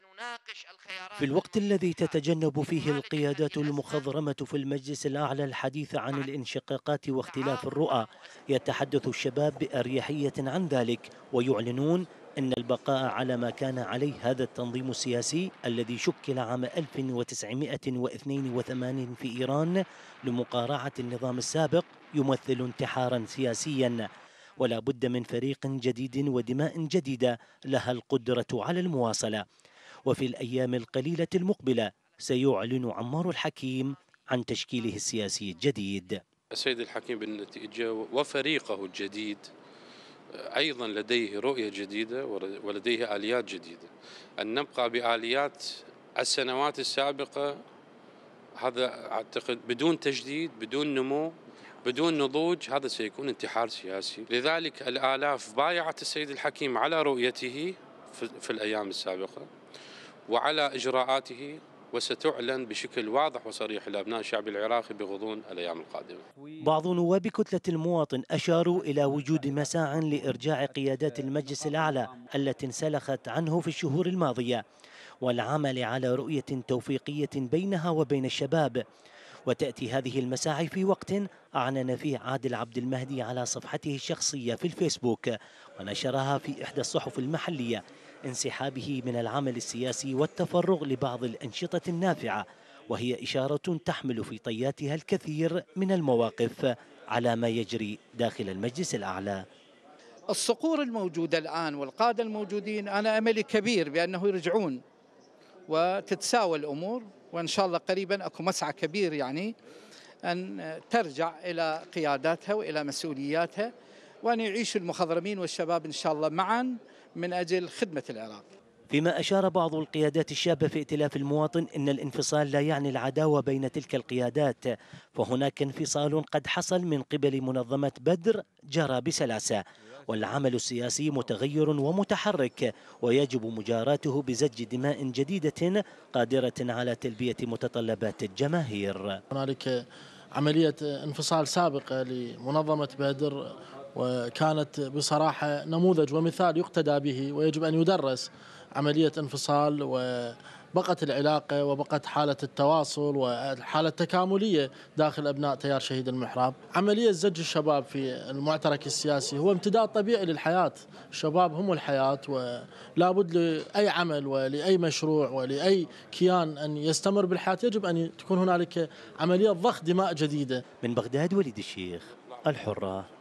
سنناقش الخيارات في الوقت الذي تتجنب فيه القيادات المخضرمة في المجلس الأعلى الحديث عن الانشقاقات واختلاف الرؤى يتحدث الشباب بأريحية عن ذلك ويعلنون أن البقاء على ما كان عليه هذا التنظيم السياسي الذي شكل عام 1982 في إيران لمقارعة النظام السابق يمثل انتحارا سياسيا ولا بد من فريق جديد ودماء جديده لها القدره على المواصله وفي الأيام القليلة المقبلة سيعلن عمار الحكيم عن تشكيله السياسي الجديد السيد الحكيم بالنتيجة وفريقه الجديد أيضا لديه رؤية جديدة ولديه آليات جديدة أن نبقى بآليات السنوات السابقة هذا أعتقد بدون تجديد بدون نمو بدون نضوج هذا سيكون انتحار سياسي لذلك الآلاف بايعت السيد الحكيم على رؤيته في الأيام السابقة وعلى إجراءاته وستعلن بشكل واضح وصريح لأبناء الشعب العراقي بغضون الأيام القادمة بعض نواب كتلة المواطن أشاروا إلى وجود مساع لإرجاع قيادات المجلس الأعلى التي انسلخت عنه في الشهور الماضية والعمل على رؤية توفيقية بينها وبين الشباب وتأتي هذه المساعي في وقت أعلن فيه عادل عبد المهدي على صفحته الشخصية في الفيسبوك ونشرها في إحدى الصحف المحلية انسحابه من العمل السياسي والتفرغ لبعض الأنشطة النافعة وهي إشارة تحمل في طياتها الكثير من المواقف على ما يجري داخل المجلس الأعلى الصقور الموجودة الآن والقادة الموجودين أنا أملي كبير بأنه يرجعون وتتساوى الأمور وإن شاء الله قريبا أكو مسعى كبير يعني أن ترجع إلى قياداتها وإلى مسؤولياتها وأن يعيش المخضرمين والشباب إن شاء الله معا من أجل خدمة العراق فيما أشار بعض القيادات الشابة في ائتلاف المواطن أن الانفصال لا يعني العداوة بين تلك القيادات فهناك انفصال قد حصل من قبل منظمة بدر جرى بسلاسة والعمل السياسي متغير ومتحرك ويجب مجاراته بزج دماء جديدة قادرة على تلبية متطلبات الجماهير هنالك عملية انفصال سابقة لمنظمة بادر وكانت بصراحة نموذج ومثال يقتدى به ويجب أن يدرس عملية انفصال و بقت العلاقة وبقت حالة التواصل والحالة التكاملية داخل أبناء تيار شهيد المحراب عملية زج الشباب في المعترك السياسي هو امتداد طبيعي للحياة الشباب هم الحياة ولا بد لأي عمل ولأي مشروع ولأي كيان أن يستمر بالحياة يجب أن تكون هنالك عملية ضخ دماء جديدة من بغداد وليد الشيخ الحرة